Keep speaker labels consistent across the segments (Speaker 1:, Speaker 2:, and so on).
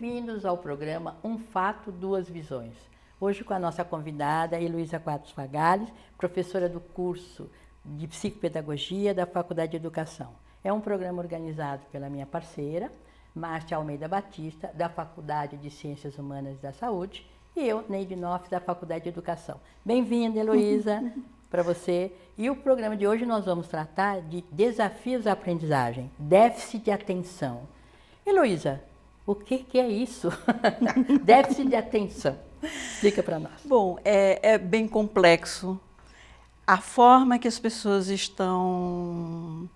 Speaker 1: Bem-vindos ao programa Um Fato, Duas Visões. Hoje com a nossa convidada, Heloísa Quatros Fagales, professora do curso de Psicopedagogia da Faculdade de Educação. É um programa organizado pela minha parceira, Márcia Almeida Batista, da Faculdade de Ciências Humanas e da Saúde, e eu, Neide Noff, da Faculdade de Educação. Bem-vinda, Heloísa, para você. E o programa de hoje nós vamos tratar de desafios à aprendizagem, déficit de atenção.
Speaker 2: Heloísa, o que, que é isso? Déficit de atenção. Explica para nós. Bom, é, é bem complexo. A forma que as pessoas estão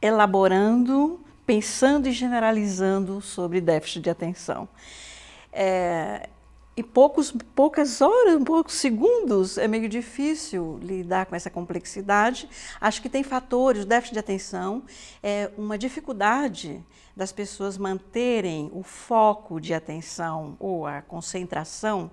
Speaker 2: elaborando, pensando e generalizando sobre déficit de atenção. É, e poucos, poucas horas, poucos segundos, é meio difícil lidar com essa complexidade. Acho que tem fatores, o déficit de atenção é uma dificuldade das pessoas manterem o foco de atenção ou a concentração,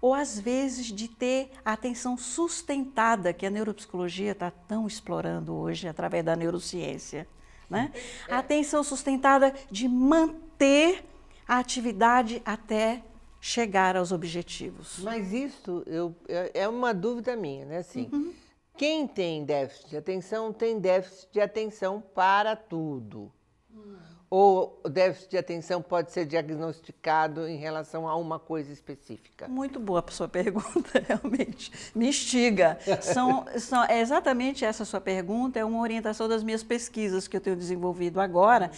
Speaker 2: ou às vezes de ter a atenção sustentada, que a neuropsicologia está tão explorando hoje através da neurociência. Né? É. A atenção sustentada
Speaker 3: de manter a atividade até chegar aos objetivos. Mas isso eu, é, é uma dúvida minha, né? Assim, uhum. Quem tem déficit de atenção tem déficit de atenção para tudo. Uhum ou o déficit de atenção pode ser diagnosticado em relação a uma coisa específica? Muito boa a sua pergunta, realmente. Me instiga. São,
Speaker 2: são, é exatamente essa sua pergunta é uma orientação das minhas pesquisas que eu tenho desenvolvido agora,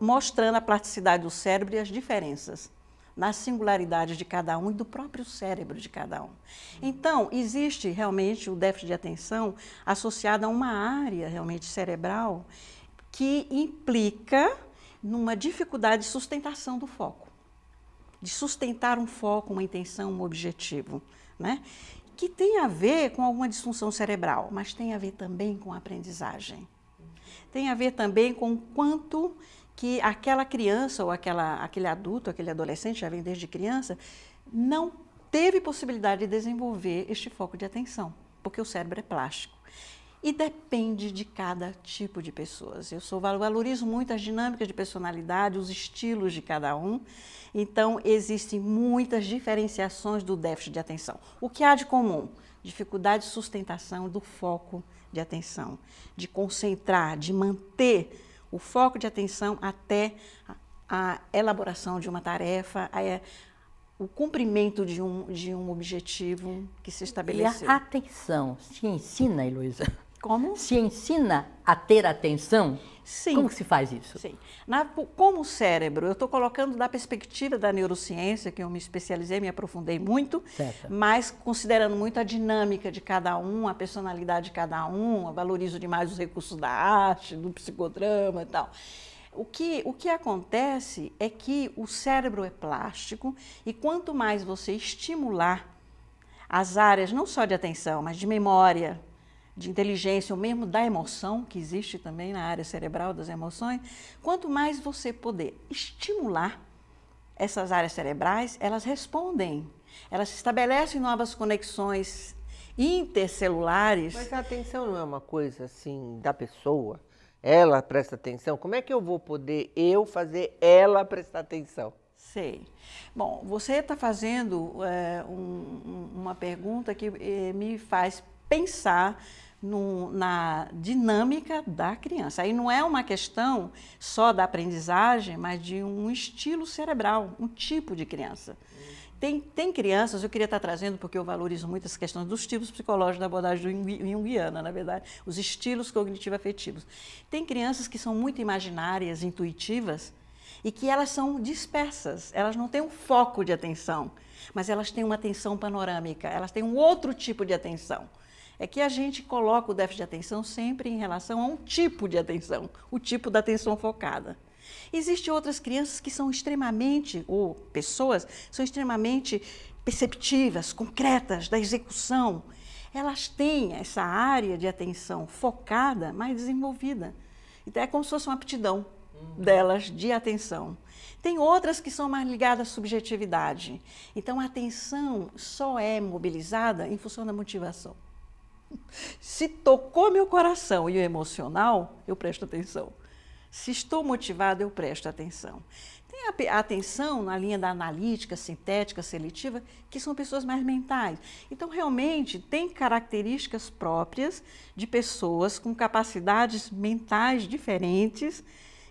Speaker 2: mostrando a plasticidade do cérebro e as diferenças na singularidade de cada um e do próprio cérebro de cada um. Então, existe realmente o déficit de atenção associado a uma área realmente cerebral que implica numa dificuldade de sustentação do foco, de sustentar um foco, uma intenção, um objetivo, né? que tem a ver com alguma disfunção cerebral, mas tem a ver também com a aprendizagem. Tem a ver também com quanto que aquela criança ou aquela, aquele adulto, aquele adolescente, já vem desde criança, não teve possibilidade de desenvolver este foco de atenção, porque o cérebro é plástico e depende de cada tipo de pessoas. Eu sou, valorizo muito as dinâmicas de personalidade, os estilos de cada um, então existem muitas diferenciações do déficit de atenção. O que há de comum? Dificuldade de sustentação do foco de atenção, de concentrar, de manter o foco de atenção até a elaboração de uma tarefa, a, é, o cumprimento de um, de um objetivo que se estabeleceu. E a
Speaker 1: atenção se ensina, Heloísa?
Speaker 2: Como? Se ensina a ter atenção? Sim. Como se faz isso? Sim. Na, como o cérebro, eu estou colocando da perspectiva da neurociência, que eu me especializei, me aprofundei muito, certo. mas considerando muito a dinâmica de cada um, a personalidade de cada um, valorizo demais os recursos da arte, do psicodrama e tal. O que, o que acontece é que o cérebro é plástico e quanto mais você estimular as áreas, não só de atenção, mas de memória, de inteligência ou mesmo da emoção, que existe também na área cerebral das emoções, quanto mais você puder estimular essas áreas cerebrais, elas respondem, elas estabelecem novas conexões intercelulares.
Speaker 3: Mas a atenção não é uma coisa assim da pessoa. Ela presta atenção. Como é que eu vou poder eu fazer ela prestar atenção? Sei. Bom, você está fazendo
Speaker 2: é, um, uma pergunta que é, me faz pensar no, na dinâmica da criança. Aí não é uma questão só da aprendizagem, mas de um estilo cerebral, um tipo de criança. Tem, tem crianças, eu queria estar trazendo, porque eu valorizo muito essa questão dos tipos psicológicos da abordagem Jungiana, na verdade, os estilos cognitivo-afetivos. Tem crianças que são muito imaginárias, intuitivas, e que elas são dispersas, elas não têm um foco de atenção, mas elas têm uma atenção panorâmica, elas têm um outro tipo de atenção é que a gente coloca o déficit de atenção sempre em relação a um tipo de atenção, o tipo da atenção focada. Existem outras crianças que são extremamente, ou pessoas, são extremamente perceptivas, concretas, da execução. Elas têm essa área de atenção focada, mais desenvolvida. Então é como se fosse uma aptidão delas de atenção. Tem outras que são mais ligadas à subjetividade. Então a atenção só é mobilizada em função da motivação. Se tocou meu coração e o emocional, eu presto atenção. Se estou motivado, eu presto atenção. Tem a atenção na linha da analítica, sintética, seletiva, que são pessoas mais mentais. Então, realmente, tem características próprias de pessoas com capacidades mentais diferentes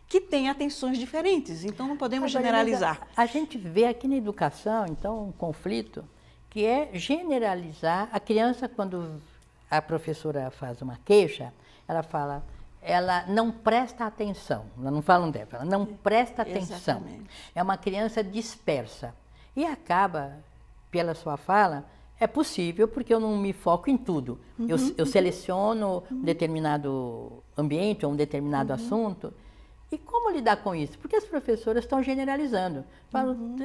Speaker 2: que têm atenções diferentes. Então, não podemos Agora, generalizar.
Speaker 1: A gente vê aqui na educação, então, um conflito que é generalizar a criança quando a professora faz uma queixa, ela fala, ela não presta atenção, ela não fala um dela, ela não é, presta atenção. Exatamente. É uma criança dispersa. E acaba, pela sua fala, é possível porque eu não me foco em tudo. Uhum, eu, eu, uhum. seleciono uhum. um determinado ambiente ou um determinado uhum. assunto e como lidar com isso? Porque as professoras estão generalizando. Falam, uhum.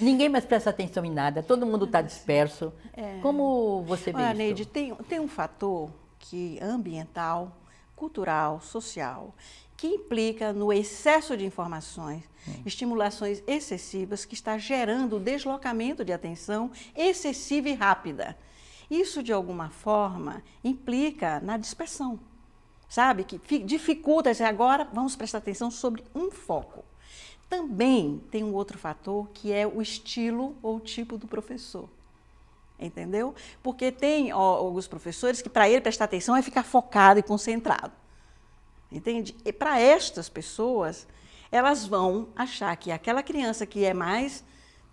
Speaker 1: Ninguém mais presta atenção em nada, todo mundo está disperso. É. Como você vê Olha, isso? Neide,
Speaker 2: tem, tem um fator que ambiental, cultural, social, que implica no excesso de informações, Sim. Hum. estimulações excessivas que está gerando deslocamento de atenção excessiva e rápida. Isso, de alguma forma, implica na dispersão sabe? Que dificulta. Assim, agora vamos prestar atenção sobre um foco. Também tem um outro fator que é o estilo ou tipo do professor. Entendeu? Porque tem ó, alguns professores que, para ele prestar atenção, é ficar focado e concentrado. Entende? E para estas pessoas, elas vão achar que aquela criança que é mais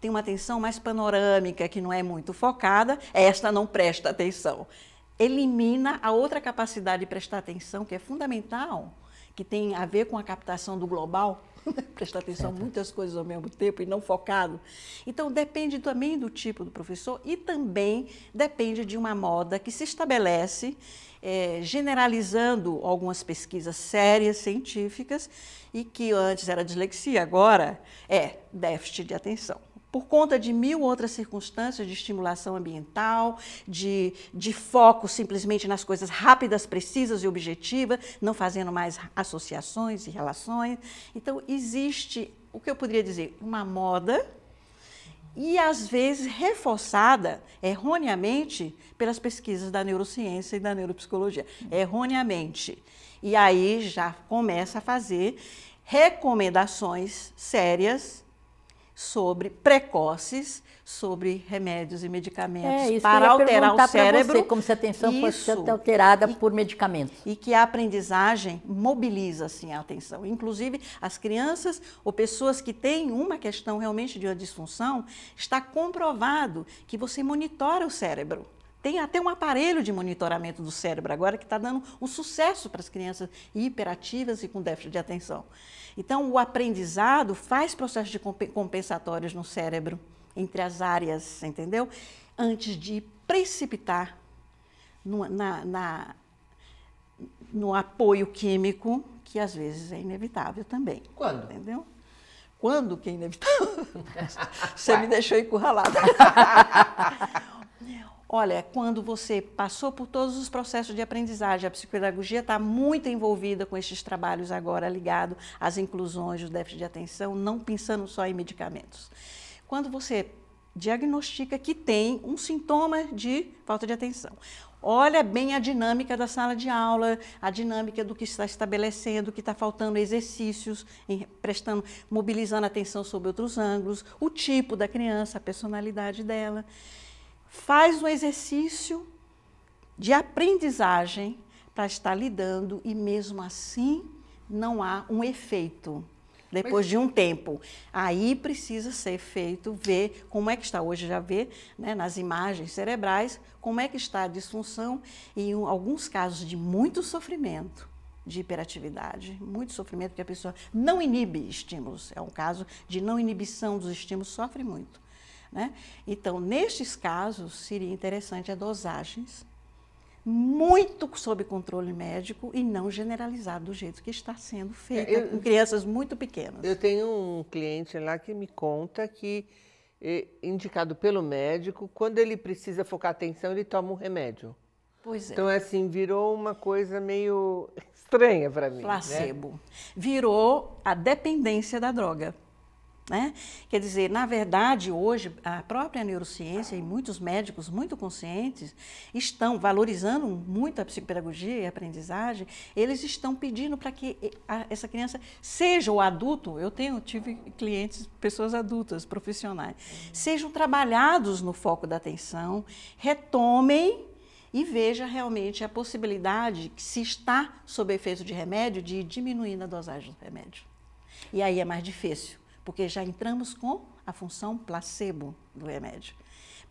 Speaker 2: tem uma atenção mais panorâmica, que não é muito focada, esta não presta atenção elimina a outra capacidade de prestar atenção, que é fundamental, que tem a ver com a captação do global, prestar atenção certo. muitas coisas ao mesmo tempo e não focado. Então depende também do tipo do professor e também depende de uma moda que se estabelece é, generalizando algumas pesquisas sérias científicas e que antes era dislexia, agora é déficit de atenção por conta de mil outras circunstâncias de estimulação ambiental, de, de foco simplesmente nas coisas rápidas, precisas e objetivas, não fazendo mais associações e relações. Então, existe, o que eu poderia dizer, uma moda e às vezes reforçada erroneamente pelas pesquisas da neurociência e da neuropsicologia. Erroneamente. E aí já começa a fazer recomendações sérias sobre precoces, sobre remédios e medicamentos é, para alterar o cérebro. Você, como se a atenção isso, fosse alterada e, por medicamentos. E que a aprendizagem mobiliza assim a atenção. Inclusive, as crianças ou pessoas que têm uma questão realmente de uma disfunção, está comprovado que você monitora o cérebro. Tem até um aparelho de monitoramento do cérebro agora que está dando um sucesso para as crianças hiperativas e com déficit de atenção. Então, o aprendizado faz processos de compensatórios no cérebro, entre as áreas, entendeu? Antes de precipitar no, na, na, no apoio químico, que às vezes é inevitável também. Quando? Entendeu? Quando que é inevitável? Você me deixou encurralada. Olha, quando você passou por todos os processos de aprendizagem, a psicopedagogia está muito envolvida com esses trabalhos agora ligado às inclusões, do déficit de atenção, não pensando só em medicamentos. Quando você diagnostica que tem um sintoma de falta de atenção. Olha bem a dinâmica da sala de aula, a dinâmica do que está estabelecendo, que está faltando exercícios, prestando, mobilizando atenção sobre outros ângulos, o tipo da criança, a personalidade dela faz um exercício de aprendizagem para estar lidando e mesmo assim não há um efeito depois de um tempo. Aí precisa ser feito, ver como é que está hoje, já vê né, nas imagens cerebrais, como é que está a disfunção e em alguns casos de muito sofrimento de hiperatividade, muito sofrimento, que a pessoa não inibe estímulos. É um caso de não inibição dos estímulos, sofre muito. Né? Então, nestes casos, seria interessante a dosagens muito sob controle médico e não generalizado do jeito que está sendo feito é, eu, com
Speaker 3: crianças muito pequenas. Eu tenho um cliente lá que me conta que, é, indicado pelo médico, quando ele precisa focar atenção, ele toma um remédio. Pois é. Então, é assim, virou uma coisa meio estranha para mim. Né? Placebo. Né?
Speaker 2: Virou a dependência da droga. Né? Quer dizer, na verdade, hoje, a própria neurociência e muitos médicos muito conscientes estão valorizando muito a psicopedagogia e a aprendizagem, eles estão pedindo para que eh, a, essa criança seja o adulto. Eu tenho tive clientes, pessoas adultas, profissionais, sejam trabalhados no foco da atenção, retomem e veja realmente a possibilidade, que se está sob efeito de remédio, de ir diminuindo a dosagem do remédio. E aí é mais difícil porque já entramos com a função placebo do remédio.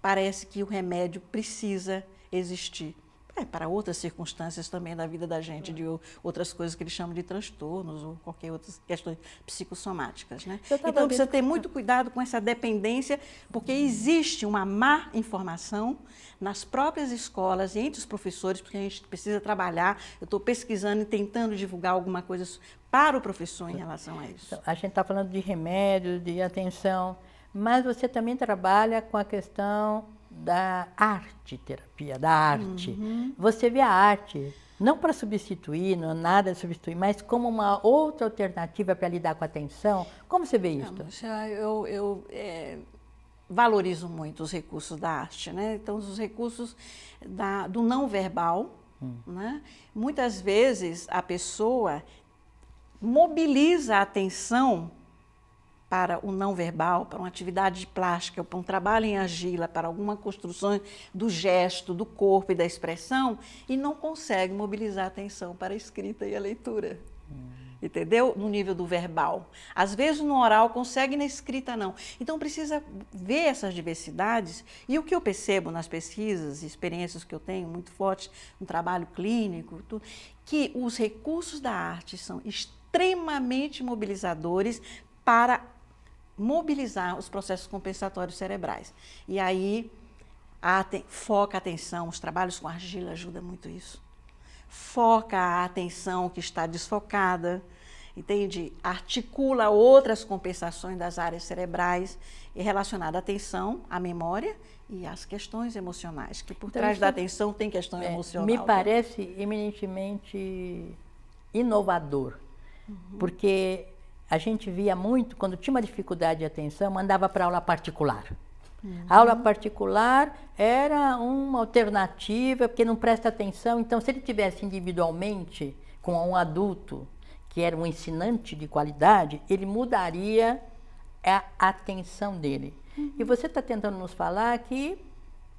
Speaker 2: Parece que o remédio precisa existir. É, para outras circunstâncias também da vida da gente, de outras coisas que eles chamam de transtornos ou qualquer outras questões psicossomáticas, né? Então precisa ter muito tá. cuidado com essa dependência, porque existe uma má informação nas próprias escolas e entre os professores, porque a gente precisa trabalhar. Eu estou pesquisando e tentando divulgar alguma coisa para o professor em relação a isso. Então,
Speaker 1: a gente está falando de remédios, de atenção, mas você também trabalha com a questão da arte terapia, da arte. Uhum. Você vê a arte não para substituir, não é nada substituir, mas como uma outra alternativa para lidar com a tensão. Como você vê isso?
Speaker 2: Ah, eu, eu é, valorizo muito os recursos da arte, né? Então, os recursos da, do não verbal, hum. né? Muitas vezes a pessoa mobiliza a atenção para o não verbal, para uma atividade plástica, para um trabalho em agila, para alguma construção do gesto, do corpo e da expressão, e não consegue mobilizar a atenção para a escrita e a leitura. Hum. Entendeu? No nível do verbal. Às vezes no oral consegue, na escrita não. Então precisa ver essas diversidades. E o que eu percebo nas pesquisas, experiências que eu tenho muito fortes, no um trabalho clínico, tudo, que os recursos da arte são extremamente mobilizadores para mobilizar os processos compensatórios cerebrais. E aí a foca a atenção, os trabalhos com argila ajudam muito isso. Foca a atenção que está desfocada, entende? Articula outras compensações das áreas cerebrais e relacionada à atenção, à memória e às questões emocionais, que por então, trás da atenção tem questão é, emocional. Me
Speaker 1: parece eminentemente inovador, uhum. porque a gente via muito, quando tinha uma dificuldade de atenção, mandava para aula particular. Uhum. aula particular era uma alternativa, porque não presta atenção. Então, se ele tivesse individualmente com um adulto, que era um ensinante de qualidade, ele mudaria a atenção dele. Uhum. E você está tentando nos falar que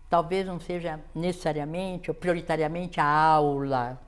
Speaker 1: talvez não seja necessariamente ou prioritariamente a aula,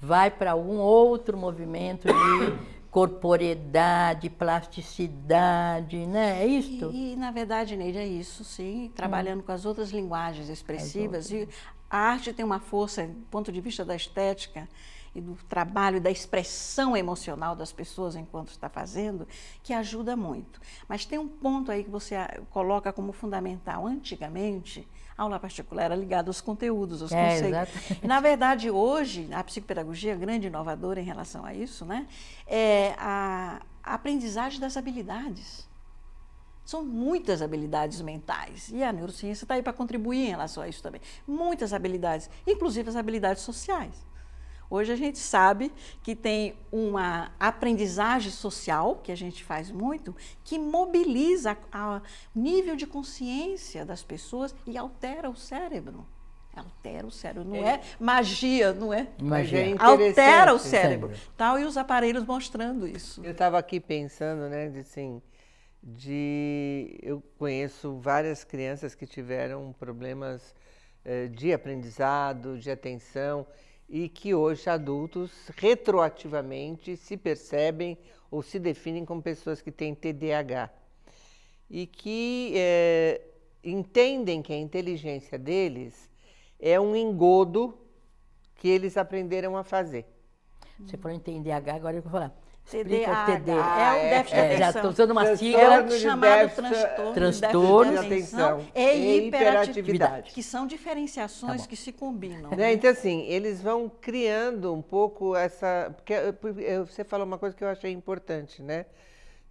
Speaker 1: vai para algum outro movimento de corporeidade, plasticidade, né? É isso. E,
Speaker 2: e, na verdade, Neide, é isso, sim. Hum. Trabalhando hum. com as outras linguagens expressivas. Outras. E a arte tem uma força, do ponto de vista da estética e do trabalho, da expressão emocional das pessoas enquanto está fazendo, que ajuda muito. Mas tem um ponto aí que você coloca como fundamental. Antigamente, aula particular era ligada aos conteúdos, aos é, conceitos. na verdade, hoje, a psicopedagogia é grande inovadora em relação a isso, né? É a aprendizagem das habilidades. São muitas habilidades mentais. E a neurociência está aí para contribuir em relação a isso também. Muitas habilidades, inclusive as habilidades sociais. Hoje a gente sabe que tem uma aprendizagem social, que a gente faz muito, que mobiliza o nível de consciência das pessoas e altera o cérebro. Altera o cérebro, não é, é magia, não é? Magia. É altera o cérebro.
Speaker 3: Tal, e os aparelhos mostrando isso. Eu estava aqui pensando, né, de assim, de eu conheço várias crianças que tiveram problemas eh, de aprendizado, de atenção e que hoje adultos retroativamente se percebem ou se definem como pessoas que têm TDAH e que é, entendem que a inteligência deles é um engodo que eles aprenderam a fazer. Você falou em TDAH, agora eu vou falar. TDAH. TDA. é um é, déficit é, de atenção. Já estou usando uma sigla chamada transtorno, transtorno de atenção é e hiperatividade.
Speaker 2: Que são diferenciações tá que se combinam. Né?
Speaker 3: Então, assim, eles vão criando um pouco essa... Porque eh, eh, você falou uma coisa que eu achei importante, né?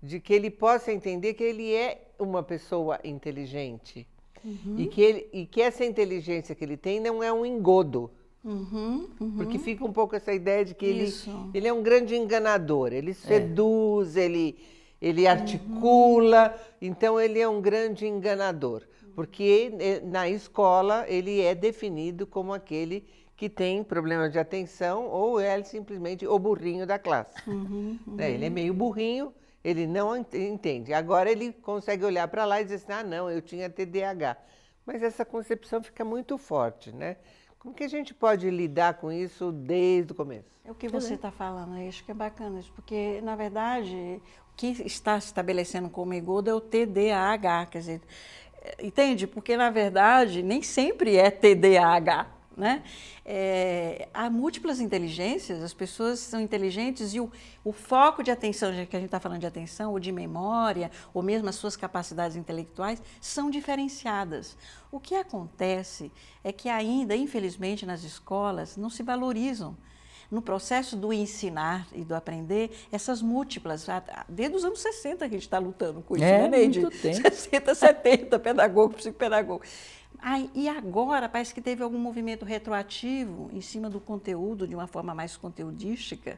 Speaker 3: De que ele possa entender que ele é uma pessoa inteligente. Uhum. E, que ele, e que essa inteligência que ele tem não é um engodo.
Speaker 2: Uhum, uhum. Porque
Speaker 3: fica um pouco essa ideia de que ele, ele é um grande enganador, ele é. seduz, é. ele, ele uhum. articula, uhum. então ele é um grande enganador. Porque eh, na escola ele é definido como aquele que tem problema de atenção ou é simplesmente o burrinho da classe.
Speaker 2: Uhum, uhum. É, ele é
Speaker 3: meio burrinho, ele não entende. Agora ele consegue olhar para lá e dizer assim: ah, não, eu tinha TDAH. Mas essa concepção fica muito forte, né? Como que a gente pode lidar com isso desde o começo?
Speaker 2: É o que você está né? falando, eu acho que é bacana, isso porque na verdade o que está se estabelecendo como EGODA é o TDAH, quer dizer, entende? Porque na verdade nem sempre é TDAH. Né? É, há múltiplas inteligências, as pessoas são inteligentes e o, o foco de atenção, já que a gente está falando de atenção, ou de memória, ou mesmo as suas capacidades intelectuais, são diferenciadas. O que acontece é que ainda, infelizmente, nas escolas não se valorizam no processo do ensinar e do aprender, essas múltiplas, desde os anos 60 que a gente está lutando com isso, é, né, Neide? 60, 70, pedagogo, psicopedagogo e agora parece que teve algum movimento retroativo em cima do conteúdo, de uma forma mais conteudística,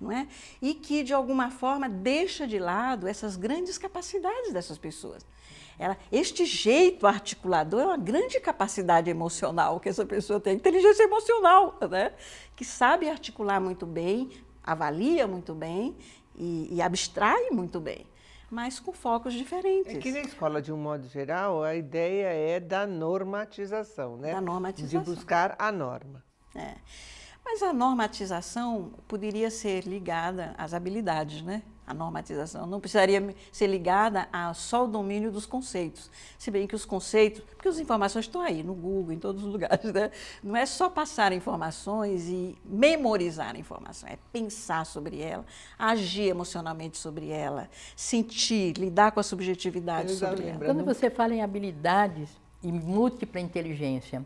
Speaker 2: não é? E que, de alguma forma, deixa de lado essas grandes capacidades dessas pessoas. Ela, este jeito articulador é uma grande capacidade emocional que essa pessoa tem, inteligência emocional, né? que sabe articular muito bem, avalia muito bem e, e abstrai muito bem
Speaker 3: mas com focos é diferentes. É que na escola, de um modo geral, a ideia é da normatização, né? Da normatização. De buscar a norma. É.
Speaker 2: Mas a normatização poderia ser ligada às habilidades, né? A normatização não precisaria ser ligada a só o domínio dos conceitos. Se bem que os conceitos, porque as informações estão aí, no Google, em todos os lugares, né? não é só passar informações e memorizar a informação, é pensar sobre ela, agir emocionalmente sobre ela, sentir, lidar com a subjetividade sobre ela. Quando né?
Speaker 1: você fala em habilidades e múltipla inteligência,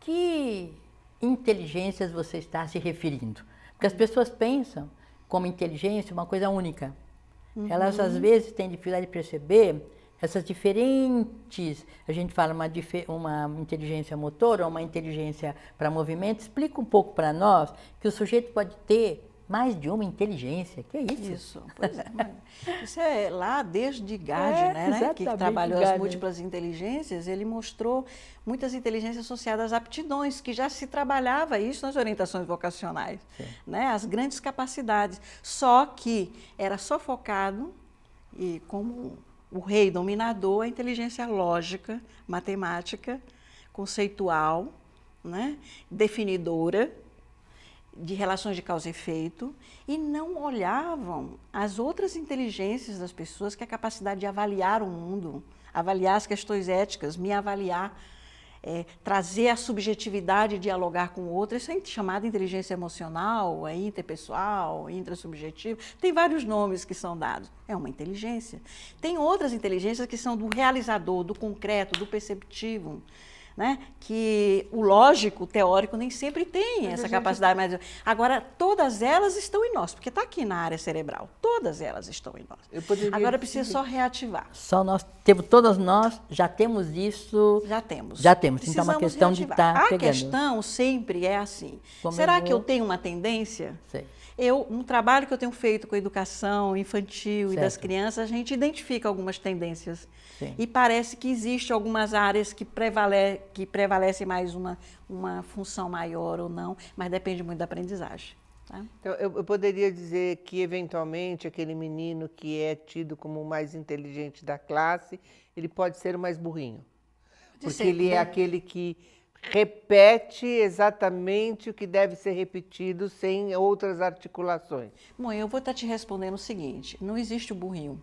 Speaker 1: que inteligências você está se referindo? Porque as hum. pessoas pensam como inteligência uma coisa única. Uhum. Elas às vezes têm dificuldade de perceber essas diferentes, a gente fala uma, uma inteligência motora, uma inteligência para movimento, explica um pouco para nós que o sujeito pode ter mais de uma inteligência, que é isso? Isso, pois
Speaker 2: é. Isso é lá desde Gage, é, né, né que trabalhou as múltiplas inteligências, ele mostrou muitas inteligências associadas a aptidões, que já se trabalhava isso nas orientações vocacionais, Sim. né, as grandes capacidades. Só que era só focado, e como o rei dominador, a inteligência lógica, matemática, conceitual, né, definidora, de relações de causa e efeito e não olhavam as outras inteligências das pessoas, que é a capacidade de avaliar o mundo, avaliar as questões éticas, me avaliar, é, trazer a subjetividade e dialogar com o outro. Isso é chamado inteligência emocional, é interpessoal, intrasubjetivo. Tem vários nomes que são dados. É uma inteligência. Tem outras inteligências que são do realizador, do concreto, do perceptivo né? que o lógico, o teórico, nem sempre tem essa capacidade. Mas agora, todas elas estão em nós, porque está aqui na área cerebral. Todas elas estão em nós. Poderia... Agora precisa só reativar.
Speaker 1: Só nós temos, todas nós já temos isso.
Speaker 2: Já temos. Já temos. Precisamos então é uma questão reativar. de estar. Tá a pegando. questão sempre é assim. Como Será eu... que eu tenho uma tendência? Sei eu, um trabalho que eu tenho feito com a educação infantil certo. e das crianças, a gente identifica algumas tendências. Sim. E parece que existe algumas áreas que, prevalecem que prevalece mais uma, uma função maior ou não, mas depende muito da aprendizagem. Tá?
Speaker 3: Então, eu, eu poderia dizer que, eventualmente, aquele menino que é tido como o mais inteligente da classe, ele pode ser o mais burrinho. Pode porque ser, ele é né? é aquele que repete exatamente o que deve ser repetido sem outras articulações. Mãe, eu vou
Speaker 2: estar tá te respondendo o seguinte: não existe o burrinho.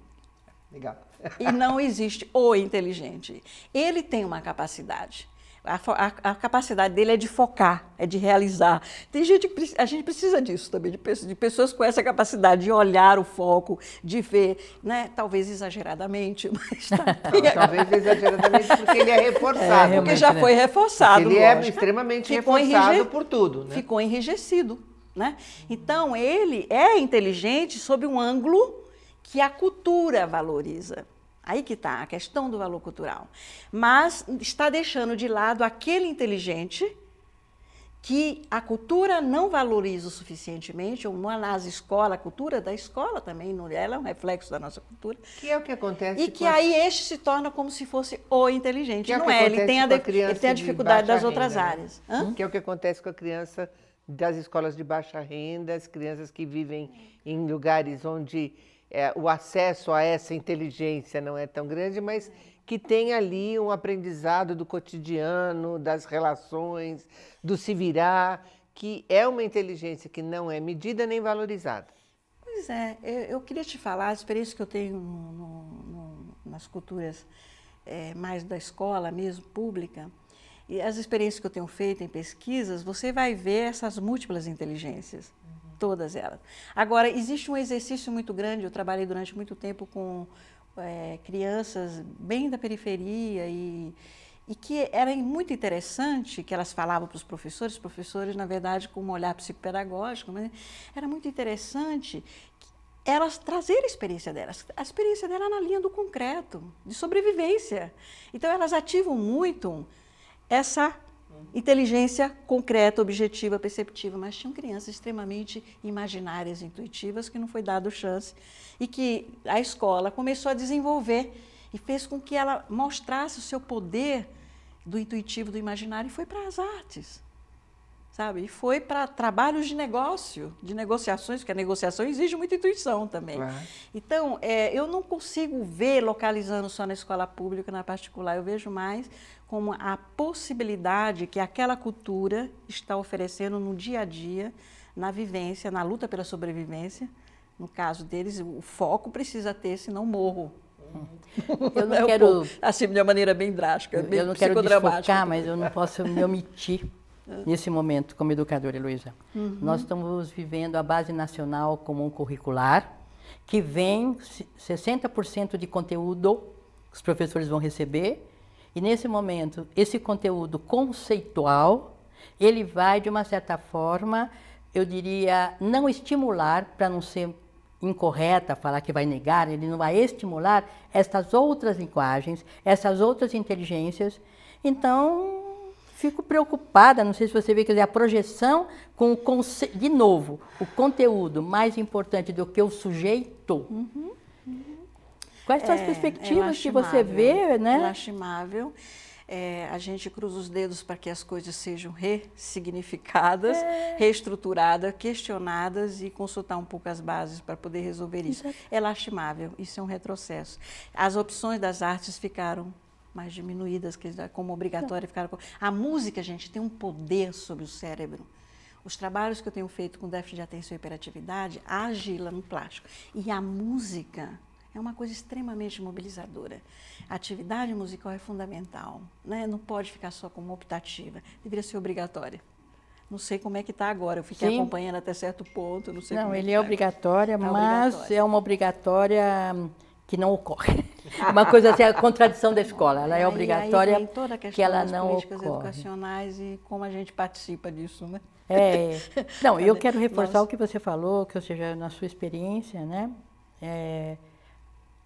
Speaker 2: Legal. e não existe o inteligente. Ele tem uma capacidade. A, a, a, capacidade dele é de focar, é de realizar. Tem gente que a gente precisa disso também, de, de, pessoas com essa capacidade de olhar o foco, de ver, né? Talvez exageradamente, mas tá talvez exageradamente porque ele é reforçado. É, porque né? já né? foi
Speaker 3: reforçado. Porque ele é lógico. é extremamente ficou reforçado por tudo, né?
Speaker 2: Ficou enrijecido, né? Então ele é inteligente sob um ângulo que a cultura valoriza. Aí que está a questão do valor cultural. Mas está deixando de lado aquele inteligente que a cultura não valoriza o suficientemente, ou não nas escola, a cultura da escola também, não, ela é um reflexo da nossa cultura. Que é o que acontece. E que aí a... este se torna como se fosse o inteligente. Que é não é, é ele tem a, de... a ele tem a dificuldade das renda, outras né? áreas. Hã?
Speaker 3: Que é o que acontece com a criança das escolas de baixa renda, as crianças que vivem em lugares onde é, o acesso a essa inteligência não é tão grande, mas que tem ali um aprendizado do cotidiano, das relações, do se virar, que é uma inteligência que não é medida nem valorizada. Pois é, eu, eu queria te falar a experiência que eu tenho no,
Speaker 2: no, no, nas culturas é, mais da escola mesmo, pública, e as experiências que eu tenho feito em pesquisas, você vai ver essas múltiplas inteligências todas elas. Agora, existe um exercício muito grande, eu trabalhei durante muito tempo com é, crianças bem da periferia e, e que era muito interessante que elas falavam para os professores, professores, na verdade, com um olhar psicopedagógico, mas era muito interessante elas trazerem a experiência delas, a experiência dela na linha do concreto, de sobrevivência. Então, elas ativam muito essa inteligência concreta, objetiva, perceptiva, mas tinham crianças extremamente imaginárias, intuitivas, que não foi dado chance e que a escola começou a desenvolver e fez com que ela mostrasse o seu poder do intuitivo, do imaginário e foi para as artes. Sabe? E foi para trabalhos de negócio, de negociações, porque a negociação exige muita intuição também. Claro. Então, é, eu não consigo ver localizando só na escola pública, na particular, eu vejo mais como a possibilidade que aquela cultura está oferecendo no dia a dia, na vivência, na luta pela sobrevivência. No caso deles, o foco precisa ter, senão morro. Uhum. Eu não é quero assim de uma maneira bem drástica, bem eu não quero desfocar, mas
Speaker 1: eu não posso me omitir é. nesse momento como educadora, Heloísa. Uhum. Nós estamos vivendo a base nacional comum curricular, que vem 60% de conteúdo que os professores vão receber e nesse momento, esse conteúdo conceitual, ele vai de uma certa forma, eu diria, não estimular, para não ser incorreta falar que vai negar, ele não vai estimular essas outras linguagens, essas outras inteligências. Então, fico preocupada, não sei se você vê, quer dizer, a projeção com o conce... de novo, o conteúdo mais importante do que o sujeito.
Speaker 2: Uhum. uhum. Quais são as é, perspectivas que você vê, né? Lastimável. É, a gente cruza os dedos para que as coisas sejam ressignificadas, é. reestruturadas, questionadas e consultar um pouco as bases para poder resolver isso. Exato. É lastimável, isso é um retrocesso. As opções das artes ficaram mais diminuídas, como obrigatória ficaram. A música, gente, tem um poder sobre o cérebro. Os trabalhos que eu tenho feito com déficit de atenção e hiperatividade, a no plástico. E a música é uma coisa extremamente mobilizadora. A atividade musical é fundamental, né? não pode ficar só como optativa, deveria ser obrigatória. Não sei como é que está agora, eu fiquei Sim. acompanhando até certo ponto, não sei Não, é ele é, é tá
Speaker 1: obrigatório, tá mas é uma obrigatória que não ocorre. Uma coisa assim, a contradição da escola, ela é obrigatória, aí, aí toda a questão que ela não políticas ocorre.
Speaker 2: educacionais e como a gente participa disso, né? É. Não, eu quero reforçar Nossa. o
Speaker 1: que você falou, que ou seja, na sua experiência, né? É,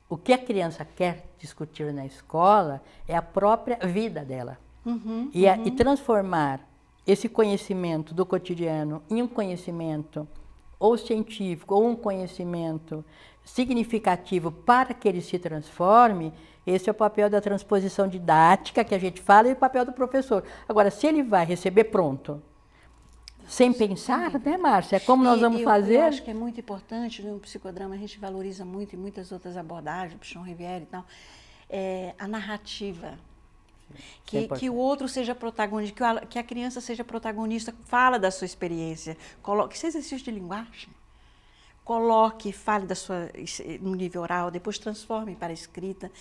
Speaker 1: o que a criança quer discutir na escola é a própria vida dela. Uhum, e, a, é, uhum. e, transformar esse conhecimento do cotidiano em um conhecimento ou científico ou um conhecimento significativo para que ele se transforme, esse é o papel da transposição didática que a gente fala e o papel do professor. Agora, se ele vai receber pronto, sem pensar, Sim. né, Márcia? É como nós vamos eu, fazer? Eu acho
Speaker 2: que é muito importante no psicodrama, a gente valoriza muito em muitas outras abordagens, Pichon Rivière e tal, é, a narrativa. Que, que, o outro seja protagonista, que a, que a, criança seja protagonista, fala da sua experiência, coloque, isso exercício de linguagem. Coloque, fale da sua no nível oral, depois transforme para a escrita.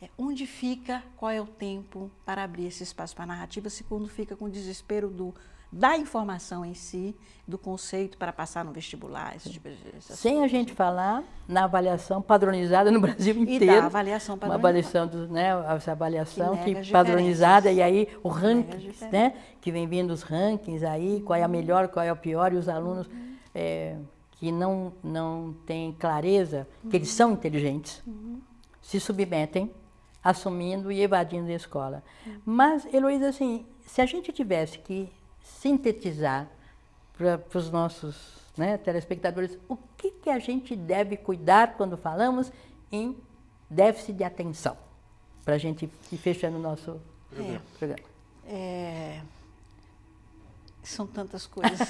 Speaker 2: É, onde fica, qual é o tempo para abrir esse espaço para a narrativa, se quando fica com o desespero do da informação em si, do conceito para passar no vestibular. Esse tipo de, Sem
Speaker 1: a gente assim. falar na avaliação padronizada no Brasil inteiro. E da avaliação padronizada. Uma avaliação, do, né, essa avaliação que, que padronizada, e aí o ranking, né, que vem vindo os rankings aí, qual é a melhor, qual é a pior, e os alunos uhum. é, que não, não têm clareza, uhum. que eles uhum. são inteligentes, uhum. se submetem, assumindo e evadindo a escola. Uhum. Mas, Heloísa, assim, se a gente tivesse que sintetizar para os nossos né, telespectadores o que, que a gente deve cuidar quando falamos em déficit de atenção, para a gente ir fechando o nosso é. programa.
Speaker 2: É... São tantas coisas.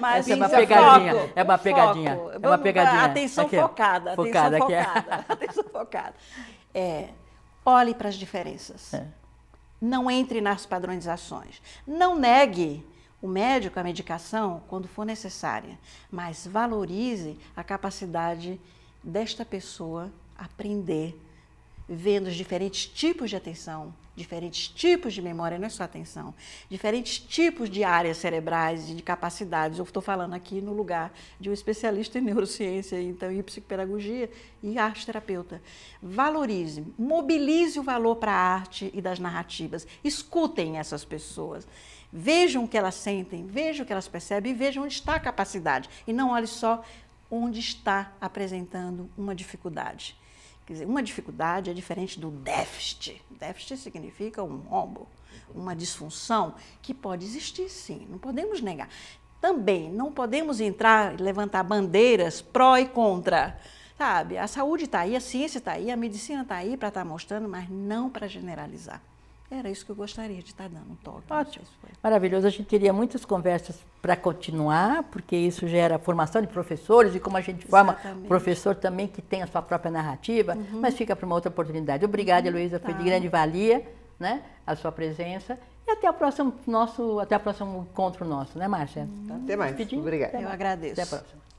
Speaker 2: Mas Essa é uma é pegadinha. Foco, é uma pegadinha. É uma pegadinha. Atenção aqui. focada. Focada. Atenção focada. atenção focada. É, olhe para as diferenças. É. Não entre nas padronizações. Não negue o médico a medicação quando for necessária, mas valorize a capacidade desta pessoa aprender vendo os diferentes tipos de atenção, diferentes tipos de memória, não é só atenção, diferentes tipos de áreas cerebrais e de capacidades. Eu estou falando aqui no lugar de um especialista em neurociência, então em psicopedagogia e arte terapeuta. Valorize, mobilize o valor para a arte e das narrativas. Escutem essas pessoas. Vejam o que elas sentem, vejam o que elas percebem e vejam onde está a capacidade. E não olhe só onde está apresentando uma dificuldade. Quer dizer, uma dificuldade é diferente do déficit. Déficit significa um rombo, uma disfunção que pode existir, sim, não podemos negar. Também não podemos entrar e levantar bandeiras pró e contra. Sabe, a saúde está aí, a ciência está aí, a medicina está aí para estar tá mostrando, mas não para generalizar. Era isso que eu gostaria de estar tá dando um toque. Ótimo.
Speaker 1: Maravilhoso. A gente teria muitas conversas para continuar, porque isso gera formação de professores e como a gente Exatamente. forma professor também que tem a sua própria narrativa, uhum. mas fica para uma outra oportunidade. Obrigada, uhum. Heloísa. Foi de tá. grande valia né, a sua presença. E até o próximo, nosso, até o próximo encontro nosso, né, Márcia? Uhum.
Speaker 2: Até mais. Despedindo. Obrigada. Eu agradeço. Até a próxima.